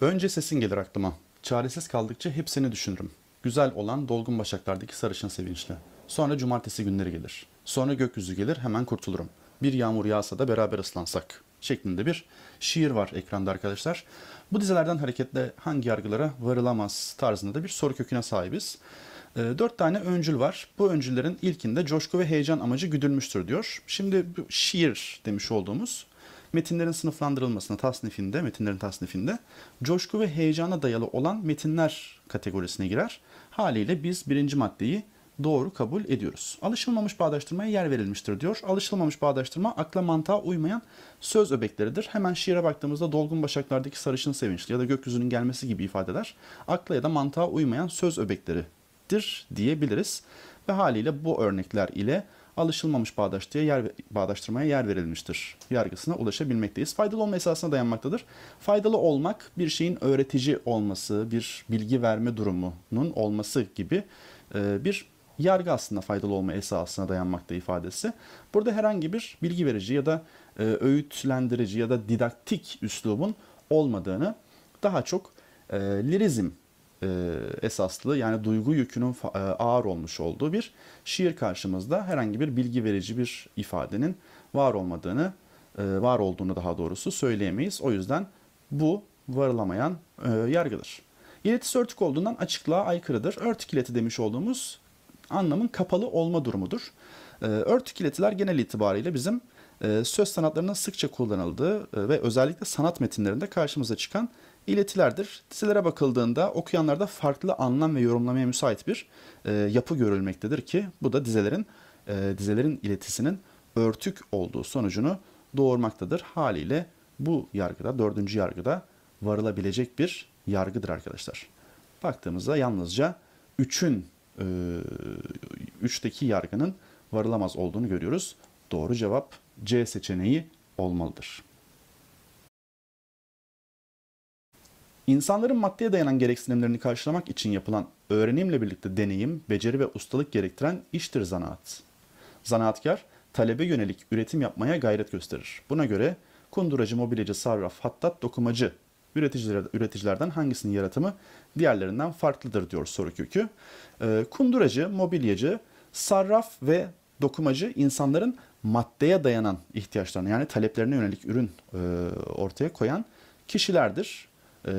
Önce sesin gelir aklıma. Çaresiz kaldıkça hep seni düşünürüm. Güzel olan dolgun başaklardaki sarışın sevinçli. Sonra cumartesi günleri gelir. Sonra gökyüzü gelir hemen kurtulurum. Bir yağmur yağsa da beraber ıslansak şeklinde bir şiir var ekranda arkadaşlar. Bu dizelerden hareketle hangi yargılara varılamaz tarzında da bir soru köküne sahibiz. E, dört tane öncül var. Bu öncüllerin ilkinde coşku ve heyecan amacı güdülmüştür diyor. Şimdi şiir demiş olduğumuz metinlerin sınıflandırılmasına tasnifinde, metinlerin tasnifinde coşku ve heyecana dayalı olan metinler kategorisine girer. Haliyle biz birinci maddeyi doğru kabul ediyoruz. Alışılmamış bağdaştırmaya yer verilmiştir diyor. Alışılmamış bağdaştırma akla mantığa uymayan söz öbekleridir. Hemen şiire baktığımızda dolgun başaklardaki sarışın sevinçli ya da gökyüzünün gelmesi gibi ifadeler akla ya da mantığa uymayan söz öbekleridir diyebiliriz. Ve haliyle bu örnekler ile alışılmamış bağdaştıya yer, bağdaştırmaya yer verilmiştir yargısına ulaşabilmekteyiz. Faydalı olma esasına dayanmaktadır. Faydalı olmak bir şeyin öğretici olması, bir bilgi verme durumunun olması gibi e, bir yargı aslında faydalı olma esasına dayanmakta ifadesi. Burada herhangi bir bilgi verici ya da e, öğütlendirici ya da didaktik üslubun olmadığını daha çok e, lirizm e, esaslı yani duygu yükünün e, ağır olmuş olduğu bir şiir karşımızda herhangi bir bilgi verici bir ifadenin var olmadığını, e, var olduğunu daha doğrusu söyleyemeyiz. O yüzden bu varılamayan yargıdır. İletisi örtük olduğundan açıklığa aykırıdır. Örtük ileti demiş olduğumuz anlamın kapalı olma durumudur. Örtük iletiler genel itibariyle bizim ee, söz sanatlarının sıkça kullanıldığı e, ve özellikle sanat metinlerinde karşımıza çıkan iletilerdir. Dizelere bakıldığında okuyanlarda farklı anlam ve yorumlamaya müsait bir e, yapı görülmektedir ki bu da dizelerin e, dizelerin iletisinin örtük olduğu sonucunu doğurmaktadır. Haliyle bu yargıda, dördüncü yargıda varılabilecek bir yargıdır arkadaşlar. Baktığımızda yalnızca üçün üçteki yargının varılamaz olduğunu görüyoruz. Doğru cevap C seçeneği olmalıdır. İnsanların maddeye dayanan gereksinimlerini karşılamak için yapılan öğrenimle birlikte deneyim, beceri ve ustalık gerektiren iştir zanaat. Zanaatkar, talebe yönelik üretim yapmaya gayret gösterir. Buna göre kunduracı, mobilyacı, sarraf, hattat, dokumacı üreticiler, üreticilerden hangisinin yaratımı diğerlerinden farklıdır diyor soru kökü. Ee, kunduracı, mobilyacı, sarraf ve dokumacı insanların maddeye dayanan ihtiyaçlarına yani taleplerine yönelik ürün e, ortaya koyan kişilerdir, e,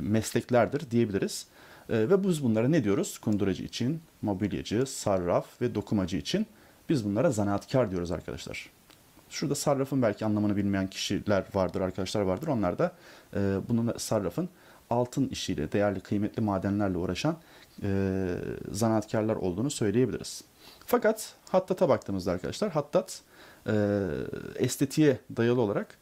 mesleklerdir diyebiliriz. E, ve biz bunlara ne diyoruz? Kunduracı için, mobilyacı, sarraf ve dokumacı için biz bunlara zanaatkar diyoruz arkadaşlar. Şurada sarrafın belki anlamını bilmeyen kişiler vardır, arkadaşlar vardır. Onlar da e, bunun sarrafın altın işiyle, değerli kıymetli madenlerle uğraşan e, zanaatkarlar olduğunu söyleyebiliriz. Fakat Hattat'a baktığımızda arkadaşlar Hattat e, estetiğe dayalı olarak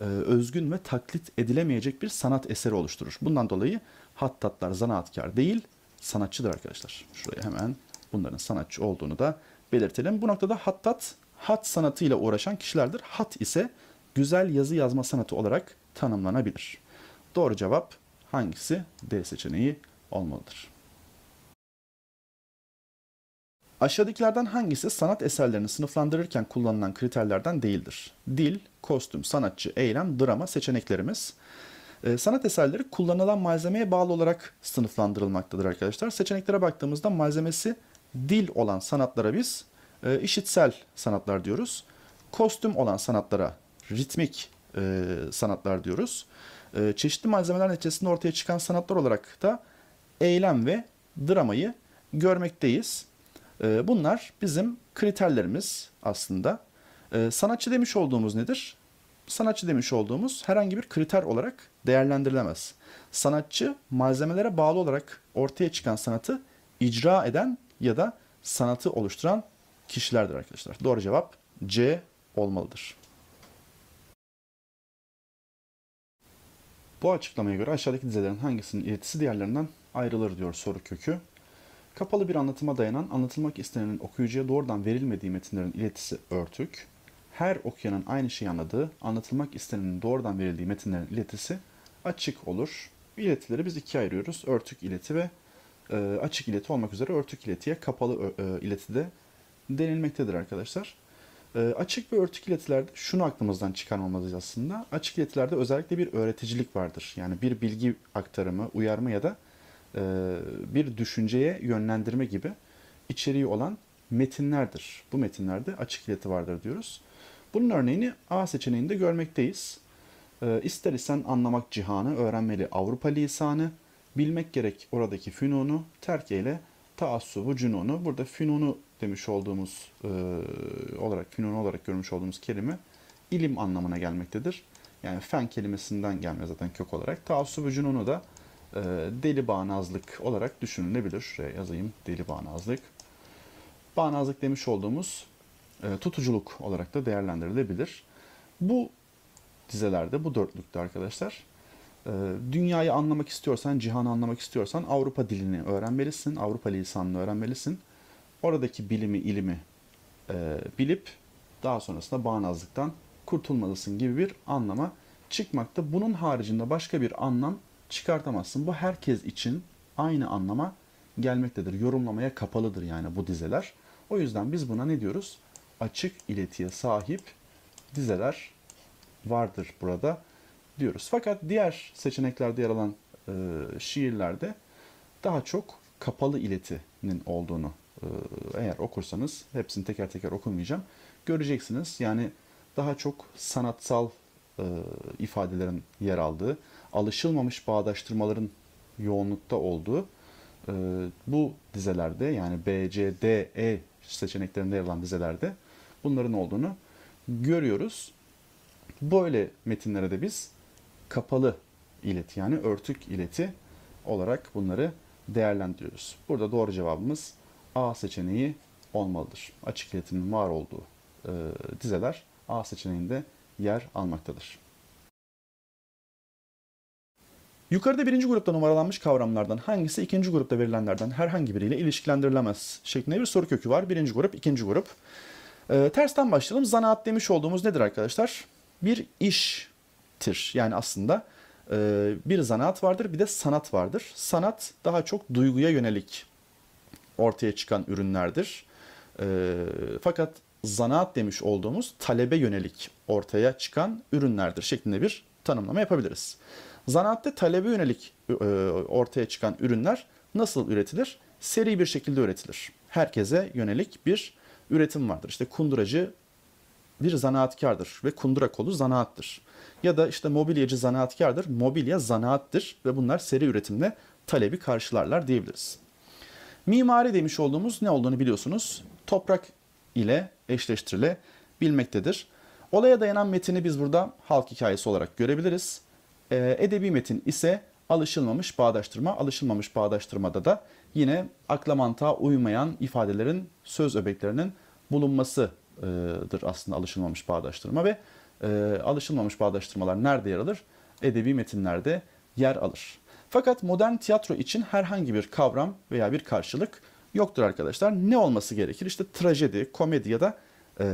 e, özgün ve taklit edilemeyecek bir sanat eseri oluşturur. Bundan dolayı Hattatlar zanaatkar değil sanatçıdır arkadaşlar. Şuraya hemen bunların sanatçı olduğunu da belirtelim. Bu noktada Hattat hat sanatıyla uğraşan kişilerdir. Hat ise güzel yazı yazma sanatı olarak tanımlanabilir. Doğru cevap hangisi? D seçeneği olmalıdır. Aşağıdakilerden hangisi sanat eserlerini sınıflandırırken kullanılan kriterlerden değildir? Dil, kostüm, sanatçı, eylem, drama seçeneklerimiz. Ee, sanat eserleri kullanılan malzemeye bağlı olarak sınıflandırılmaktadır arkadaşlar. Seçeneklere baktığımızda malzemesi dil olan sanatlara biz e, işitsel sanatlar diyoruz. Kostüm olan sanatlara ritmik e, sanatlar diyoruz. E, çeşitli malzemeler neticesinde ortaya çıkan sanatlar olarak da eylem ve dramayı görmekteyiz. Ee, bunlar bizim kriterlerimiz aslında. Ee, sanatçı demiş olduğumuz nedir? Sanatçı demiş olduğumuz herhangi bir kriter olarak değerlendirilemez. Sanatçı malzemelere bağlı olarak ortaya çıkan sanatı icra eden ya da sanatı oluşturan kişilerdir arkadaşlar. Doğru cevap C olmalıdır. Bu açıklamaya göre aşağıdaki dizelerin hangisinin iletisi diğerlerinden ayrılır diyor soru kökü. Kapalı bir anlatıma dayanan anlatılmak istenenin okuyucuya doğrudan verilmediği metinlerin iletisi örtük, her okuyanın aynı şeyi anladığı anlatılmak istenenin doğrudan verildiği metinlerin iletisi açık olur. İletileri biz ikiye ayırıyoruz. Örtük ileti ve e, açık ileti olmak üzere örtük iletiye kapalı e, e ileti de denilmektedir arkadaşlar. E, açık ve örtük iletilerde şunu aklımızdan çıkarmamalıyız aslında. Açık iletilerde özellikle bir öğreticilik vardır. Yani bir bilgi aktarımı, uyarma ya da e, bir düşünceye yönlendirme gibi içeriği olan metinlerdir. Bu metinlerde açık ileti vardır diyoruz. Bunun örneğini A seçeneğinde görmekteyiz. E, ister isen anlamak cihanı, öğrenmeli Avrupa lisanı, bilmek gerek oradaki fünunu, terk eyle taassubu cünunu. Burada fünunu demiş olduğumuz e, olarak, fünunu olarak görmüş olduğumuz kelime ilim anlamına gelmektedir. Yani fen kelimesinden gelme zaten kök olarak. Taassubu cünunu da ee, deli bağnazlık olarak düşünülebilir. Şuraya yazayım deli bağnazlık. Bağnazlık demiş olduğumuz e, tutuculuk olarak da değerlendirilebilir. Bu dizelerde, bu dörtlükte arkadaşlar e, dünyayı anlamak istiyorsan, cihanı anlamak istiyorsan Avrupa dilini öğrenmelisin, Avrupa lisanını öğrenmelisin. Oradaki bilimi, ilimi e, bilip daha sonrasında bağnazlıktan kurtulmalısın gibi bir anlama çıkmakta. Bunun haricinde başka bir anlam çıkartamazsın. Bu herkes için aynı anlama gelmektedir. Yorumlamaya kapalıdır yani bu dizeler. O yüzden biz buna ne diyoruz? Açık iletiye sahip dizeler vardır burada diyoruz. Fakat diğer seçeneklerde yer alan e, şiirlerde daha çok kapalı iletinin olduğunu e, eğer okursanız hepsini teker teker okumayacağım göreceksiniz. Yani daha çok sanatsal e, ifadelerin yer aldığı, alışılmamış bağdaştırmaların yoğunlukta olduğu e, bu dizelerde yani B, C, D, E seçeneklerinde yer alan dizelerde bunların olduğunu görüyoruz. Böyle metinlere de biz kapalı ileti yani örtük ileti olarak bunları değerlendiriyoruz. Burada doğru cevabımız A seçeneği olmalıdır. Açık iletinin var olduğu e, dizeler A seçeneğinde yer almaktadır. Yukarıda birinci grupta numaralanmış kavramlardan hangisi ikinci grupta verilenlerden herhangi biriyle ilişkilendirilemez şeklinde bir soru kökü var. Birinci grup, ikinci grup. Ee, tersten başlayalım. Zanaat demiş olduğumuz nedir arkadaşlar? Bir iştir. Yani aslında e, bir zanaat vardır bir de sanat vardır. Sanat daha çok duyguya yönelik ortaya çıkan ürünlerdir. E, fakat zanaat demiş olduğumuz talebe yönelik ortaya çıkan ürünlerdir şeklinde bir tanımlama yapabiliriz. Zanaatte talebe yönelik e, e, ortaya çıkan ürünler nasıl üretilir? Seri bir şekilde üretilir. Herkese yönelik bir üretim vardır. İşte kunduracı bir zanaatkardır ve kundura kolu zanaattır. Ya da işte mobilyacı zanaatkardır, mobilya zanaattır ve bunlar seri üretimle talebi karşılarlar diyebiliriz. Mimari demiş olduğumuz ne olduğunu biliyorsunuz. Toprak ile eşleştirilebilmektedir. Olaya dayanan metini biz burada halk hikayesi olarak görebiliriz. Ee, edebi metin ise alışılmamış bağdaştırma. Alışılmamış bağdaştırmada da yine akla mantığa uymayan ifadelerin, söz öbeklerinin bulunmasıdır aslında alışılmamış bağdaştırma ve e, alışılmamış bağdaştırmalar nerede yer alır? Edebi metinlerde yer alır. Fakat modern tiyatro için herhangi bir kavram veya bir karşılık yoktur arkadaşlar. Ne olması gerekir? İşte trajedi, komedi ya da e,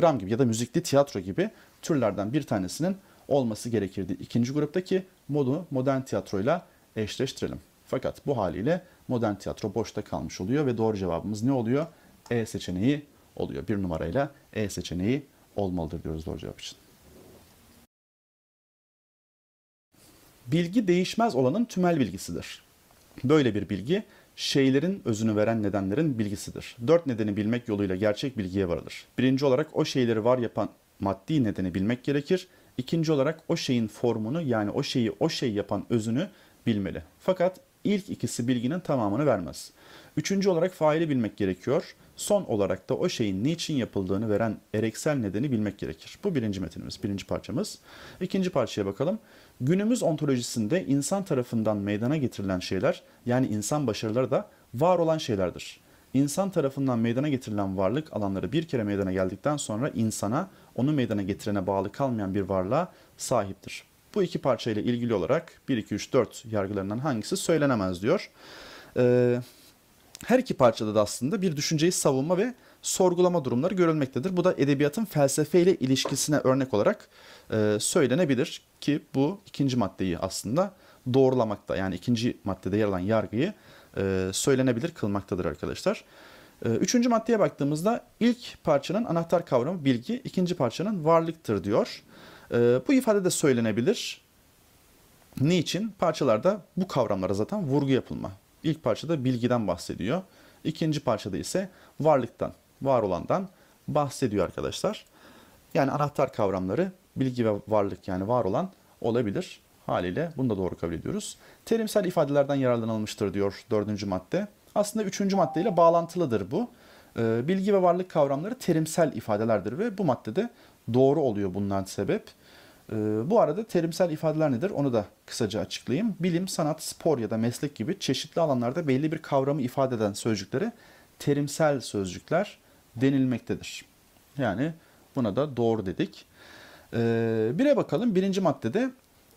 dram gibi ya da müzikli tiyatro gibi türlerden bir tanesinin olması gerekirdi. İkinci gruptaki modu modern tiyatroyla eşleştirelim. Fakat bu haliyle modern tiyatro boşta kalmış oluyor ve doğru cevabımız ne oluyor? E seçeneği oluyor. Bir numarayla E seçeneği olmalıdır diyoruz doğru cevap için. Bilgi değişmez olanın tümel bilgisidir. Böyle bir bilgi şeylerin özünü veren nedenlerin bilgisidir. Dört nedeni bilmek yoluyla gerçek bilgiye varılır. Birinci olarak o şeyleri var yapan maddi nedeni bilmek gerekir. İkinci olarak o şeyin formunu yani o şeyi o şey yapan özünü bilmeli. Fakat ilk ikisi bilginin tamamını vermez. Üçüncü olarak faili bilmek gerekiyor. Son olarak da o şeyin niçin yapıldığını veren ereksel nedeni bilmek gerekir. Bu birinci metnimiz, birinci parçamız. İkinci parçaya bakalım. Günümüz ontolojisinde insan tarafından meydana getirilen şeyler yani insan başarıları da var olan şeylerdir. İnsan tarafından meydana getirilen varlık alanları bir kere meydana geldikten sonra insana, onu meydana getirene bağlı kalmayan bir varlığa sahiptir. Bu iki parça ile ilgili olarak 1, 2, 3, 4 yargılarından hangisi söylenemez diyor. Ee, her iki parçada da aslında bir düşünceyi savunma ve sorgulama durumları görülmektedir. Bu da edebiyatın felsefeyle ilişkisine örnek olarak e, söylenebilir ki bu ikinci maddeyi aslında doğrulamakta yani ikinci maddede yer alan yargıyı e, söylenebilir kılmaktadır arkadaşlar. E, üçüncü maddeye baktığımızda ilk parçanın anahtar kavramı bilgi, ikinci parçanın varlıktır diyor. E, bu ifade de söylenebilir. Niçin? Parçalarda bu kavramlara zaten vurgu yapılma. İlk parçada bilgiden bahsediyor. İkinci parçada ise varlıktan var olandan bahsediyor arkadaşlar. Yani anahtar kavramları bilgi ve varlık yani var olan olabilir. Haliyle bunu da doğru kabul ediyoruz. Terimsel ifadelerden yararlanılmıştır diyor dördüncü madde. Aslında üçüncü maddeyle bağlantılıdır bu. Ee, bilgi ve varlık kavramları terimsel ifadelerdir ve bu maddede doğru oluyor bundan sebep. Ee, bu arada terimsel ifadeler nedir onu da kısaca açıklayayım. Bilim, sanat, spor ya da meslek gibi çeşitli alanlarda belli bir kavramı ifade eden sözcükleri terimsel sözcükler denilmektedir. Yani buna da doğru dedik. Ee, bire bakalım. Birinci maddede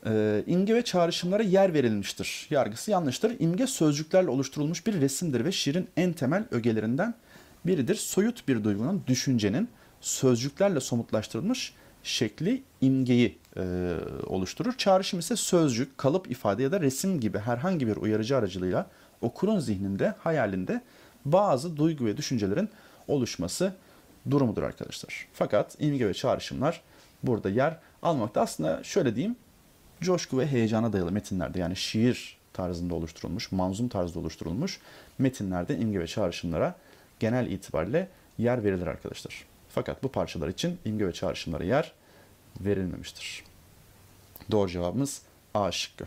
e, imge ve çağrışımlara yer verilmiştir. Yargısı yanlıştır. İmge sözcüklerle oluşturulmuş bir resimdir ve şiirin en temel ögelerinden biridir. Soyut bir duygunun, düşüncenin sözcüklerle somutlaştırılmış şekli imgeyi e, oluşturur. Çağrışım ise sözcük, kalıp ifade ya da resim gibi herhangi bir uyarıcı aracılığıyla okurun zihninde, hayalinde bazı duygu ve düşüncelerin oluşması durumudur arkadaşlar. Fakat imge ve çağrışımlar burada yer almakta. Aslında şöyle diyeyim, coşku ve heyecana dayalı metinlerde yani şiir tarzında oluşturulmuş, manzum tarzda oluşturulmuş metinlerde imge ve çağrışımlara genel itibariyle yer verilir arkadaşlar. Fakat bu parçalar için imge ve çağrışımlara yer verilmemiştir. Doğru cevabımız A şıkkı.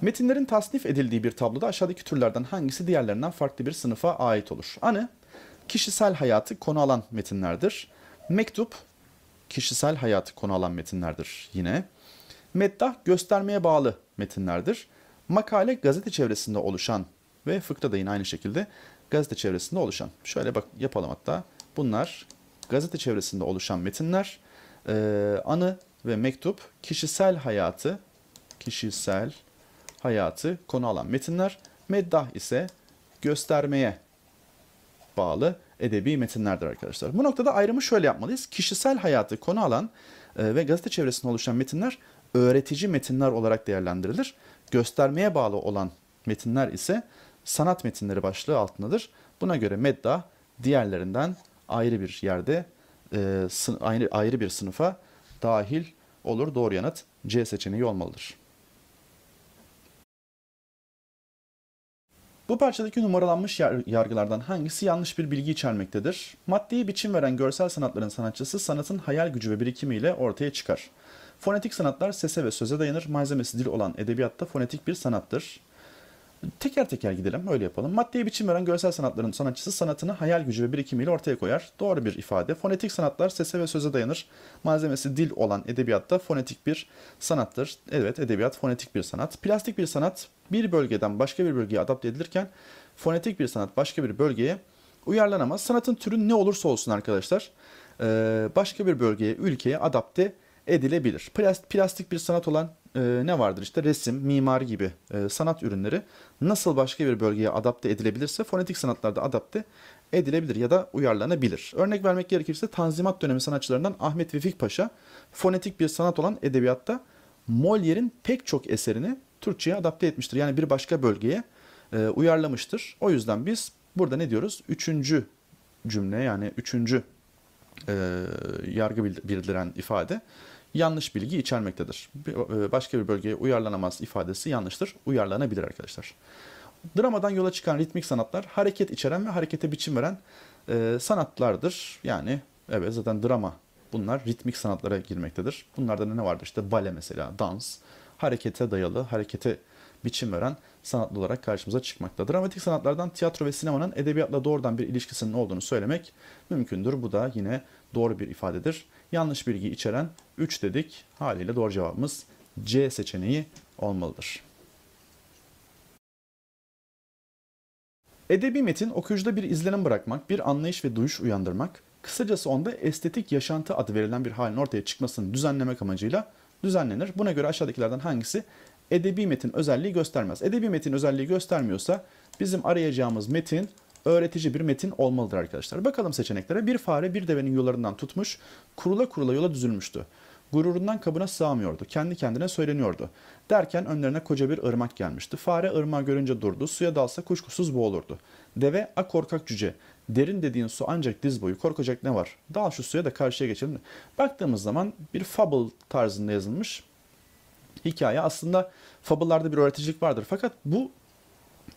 Metinlerin tasnif edildiği bir tabloda aşağıdaki türlerden hangisi diğerlerinden farklı bir sınıfa ait olur? Anı, kişisel hayatı konu alan metinlerdir. Mektup, kişisel hayatı konu alan metinlerdir yine. Meddah, göstermeye bağlı metinlerdir. Makale, gazete çevresinde oluşan ve fıkra da yine aynı şekilde gazete çevresinde oluşan. Şöyle bak yapalım hatta. Bunlar gazete çevresinde oluşan metinler. Ee, anı ve mektup kişisel hayatı, kişisel hayatı konu alan metinler, meddah ise göstermeye bağlı edebi metinlerdir arkadaşlar. Bu noktada ayrımı şöyle yapmalıyız. Kişisel hayatı konu alan e, ve gazete çevresinde oluşan metinler öğretici metinler olarak değerlendirilir. Göstermeye bağlı olan metinler ise sanat metinleri başlığı altındadır. Buna göre medda diğerlerinden ayrı bir yerde e, ayrı, ayrı bir sınıfa dahil olur. Doğru yanıt C seçeneği olmalıdır. Bu parçadaki numaralanmış yargılardan hangisi yanlış bir bilgi içermektedir? Maddeyi biçim veren görsel sanatların sanatçısı sanatın hayal gücü ve birikimiyle ortaya çıkar. Fonetik sanatlar sese ve söze dayanır, malzemesi dil olan edebiyatta fonetik bir sanattır. Teker teker gidelim, öyle yapalım. Maddeye biçim veren görsel sanatların sanatçısı sanatını hayal gücü ve birikimiyle ortaya koyar. Doğru bir ifade. Fonetik sanatlar sese ve söze dayanır. Malzemesi dil olan edebiyatta fonetik bir sanattır. Evet, edebiyat fonetik bir sanat. Plastik bir sanat bir bölgeden başka bir bölgeye adapte edilirken fonetik bir sanat başka bir bölgeye uyarlanamaz. Sanatın türü ne olursa olsun arkadaşlar başka bir bölgeye, ülkeye adapte edilebilir. Plastik bir sanat olan e, ne vardır işte resim, mimar gibi e, sanat ürünleri nasıl başka bir bölgeye adapte edilebilirse fonetik sanatlarda adapte edilebilir ya da uyarlanabilir. Örnek vermek gerekirse Tanzimat dönemi sanatçılarından Ahmet Vefik Paşa fonetik bir sanat olan edebiyatta Molière'in pek çok eserini Türkçe'ye adapte etmiştir. Yani bir başka bölgeye e, uyarlamıştır. O yüzden biz burada ne diyoruz? Üçüncü cümle yani üçüncü e, yargı bildiren ifade yanlış bilgi içermektedir. E, başka bir bölgeye uyarlanamaz ifadesi yanlıştır. Uyarlanabilir arkadaşlar. Dramadan yola çıkan ritmik sanatlar hareket içeren ve harekete biçim veren e, sanatlardır. Yani evet zaten drama bunlar ritmik sanatlara girmektedir. Bunlarda ne vardır? İşte bale mesela, dans, harekete dayalı, harekete biçim veren sanatlı olarak karşımıza çıkmakta. Dramatik sanatlardan tiyatro ve sinemanın edebiyatla doğrudan bir ilişkisinin olduğunu söylemek mümkündür. Bu da yine doğru bir ifadedir. Yanlış bilgi içeren 3 dedik. Haliyle doğru cevabımız C seçeneği olmalıdır. Edebi metin okuyucuda bir izlenim bırakmak, bir anlayış ve duyuş uyandırmak, kısacası onda estetik yaşantı adı verilen bir halin ortaya çıkmasını düzenlemek amacıyla düzenlenir. Buna göre aşağıdakilerden hangisi edebi metin özelliği göstermez? Edebi metin özelliği göstermiyorsa bizim arayacağımız metin öğretici bir metin olmalıdır arkadaşlar. Bakalım seçeneklere. Bir fare bir devenin yollarından tutmuş, kurula kurula yola düzülmüştü. Gururundan kabına sığamıyordu. Kendi kendine söyleniyordu. Derken önlerine koca bir ırmak gelmişti. Fare ırmağı görünce durdu. Suya dalsa kuşkusuz boğulurdu. Deve a korkak cüce. Derin dediğin su ancak diz boyu. Korkacak ne var? Dal şu suya da karşıya geçelim. Baktığımız zaman bir fable tarzında yazılmış hikaye. Aslında fable'larda bir öğreticilik vardır. Fakat bu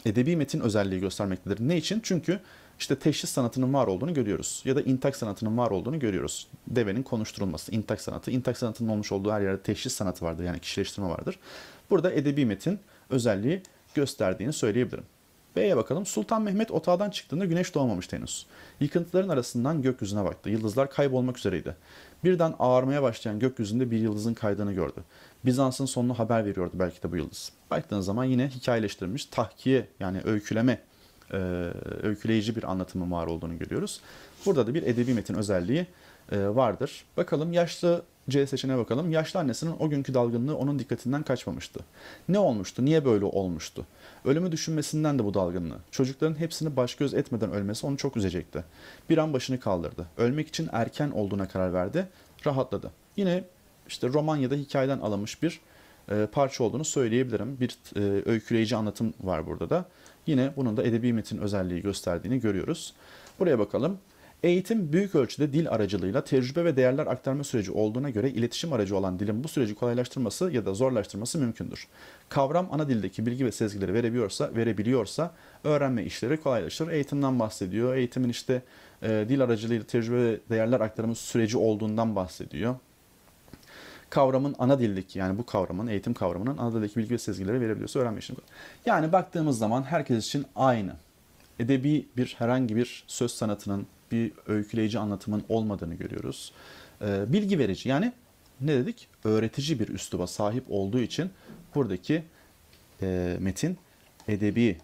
edebi metin özelliği göstermektedir. Ne için? Çünkü işte teşhis sanatının var olduğunu görüyoruz. Ya da intak sanatının var olduğunu görüyoruz. Devenin konuşturulması, intak sanatı. intak sanatının olmuş olduğu her yerde teşhis sanatı vardır. Yani kişileştirme vardır. Burada edebi metin özelliği gösterdiğini söyleyebilirim. B'ye bakalım. Sultan Mehmet otağdan çıktığında güneş doğmamıştı henüz. Yıkıntıların arasından gökyüzüne baktı. Yıldızlar kaybolmak üzereydi. Birden ağarmaya başlayan gökyüzünde bir yıldızın kaydığını gördü. Bizans'ın sonunu haber veriyordu belki de bu yıldız. Baktığınız zaman yine hikayeleştirilmiş tahkiye yani öyküleme, e, öyküleyici bir anlatımı var olduğunu görüyoruz. Burada da bir edebi metin özelliği e, vardır. Bakalım yaşlı C seçeneğine bakalım. Yaşlı annesinin o günkü dalgınlığı onun dikkatinden kaçmamıştı. Ne olmuştu? Niye böyle olmuştu? Ölümü düşünmesinden de bu dalgınlığı. Çocukların hepsini baş göz etmeden ölmesi onu çok üzecekti. Bir an başını kaldırdı. Ölmek için erken olduğuna karar verdi. Rahatladı. Yine işte Romanya'da hikayeden alınmış bir e, parça olduğunu söyleyebilirim. Bir e, öyküleyici anlatım var burada da. Yine bunun da edebi metin özelliği gösterdiğini görüyoruz. Buraya bakalım. Eğitim büyük ölçüde dil aracılığıyla tecrübe ve değerler aktarma süreci olduğuna göre iletişim aracı olan dilin bu süreci kolaylaştırması ya da zorlaştırması mümkündür. Kavram ana dildeki bilgi ve sezgileri verebiliyorsa, verebiliyorsa öğrenme işleri kolaylaşır. Eğitimden bahsediyor. Eğitimin işte e, dil aracılığıyla tecrübe ve değerler aktarma süreci olduğundan bahsediyor. Kavramın ana dildeki yani bu kavramın eğitim kavramının ana dildeki bilgi ve sezgileri verebiliyorsa öğrenme işini. Yani baktığımız zaman herkes için aynı. Edebi bir herhangi bir söz sanatının bir öyküleyici anlatımın olmadığını görüyoruz. E, bilgi verici yani ne dedik? Öğretici bir üsluba sahip olduğu için buradaki e, metin edebi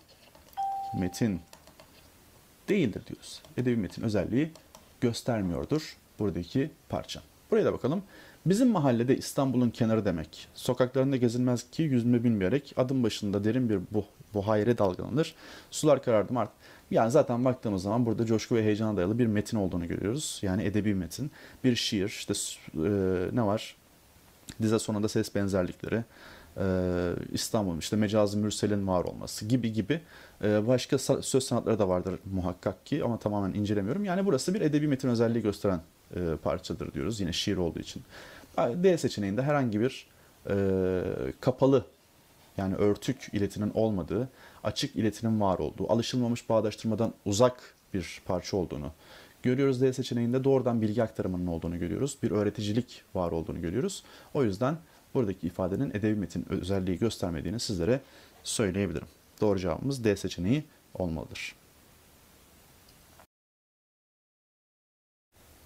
metin değildir diyoruz. Edebi metin özelliği göstermiyordur buradaki parça. Buraya da bakalım. Bizim mahallede İstanbul'un kenarı demek. Sokaklarında gezilmez ki yüzme bilmeyerek adım başında derin bir bu buhayere dalgalanır. Sular karardı mı artık. Yani zaten baktığımız zaman burada coşku ve heyecana dayalı bir metin olduğunu görüyoruz. Yani edebi metin, bir şiir, işte e, ne var? Dize sonunda ses benzerlikleri, e, İstanbul, işte mecazi mürselin var olması gibi gibi e, başka söz sanatları da vardır muhakkak ki ama tamamen incelemiyorum. Yani burası bir edebi metin özelliği gösteren e, parçadır diyoruz yine şiir olduğu için. D seçeneğinde herhangi bir e, kapalı yani örtük iletinin olmadığı, açık iletinin var olduğu, alışılmamış bağdaştırmadan uzak bir parça olduğunu görüyoruz. D seçeneğinde doğrudan bilgi aktarımının olduğunu görüyoruz. Bir öğreticilik var olduğunu görüyoruz. O yüzden buradaki ifadenin edebi metin özelliği göstermediğini sizlere söyleyebilirim. Doğru cevabımız D seçeneği olmalıdır.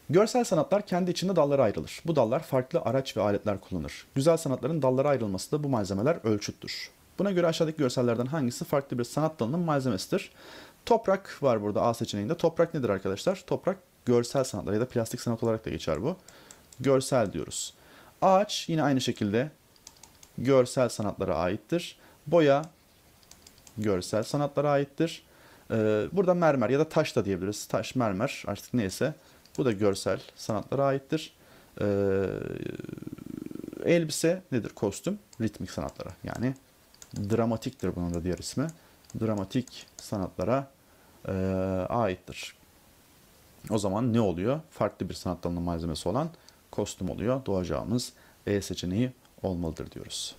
Görsel sanatlar kendi içinde dallara ayrılır. Bu dallar farklı araç ve aletler kullanır. Güzel sanatların dallara ayrılması da bu malzemeler ölçüttür. Buna göre aşağıdaki görsellerden hangisi farklı bir sanat dalının malzemesidir? Toprak var burada A seçeneğinde. Toprak nedir arkadaşlar? Toprak görsel sanatlar ya da plastik sanat olarak da geçer bu. Görsel diyoruz. Ağaç yine aynı şekilde görsel sanatlara aittir. Boya görsel sanatlara aittir. Ee, burada mermer ya da taş da diyebiliriz. Taş, mermer artık neyse. Bu da görsel sanatlara aittir. E, elbise nedir? Kostüm ritmik sanatlara yani dramatiktir bunun da diğer ismi. Dramatik sanatlara e, aittir. O zaman ne oluyor? Farklı bir sanat dalının malzemesi olan kostüm oluyor. Doğacağımız E seçeneği olmalıdır diyoruz.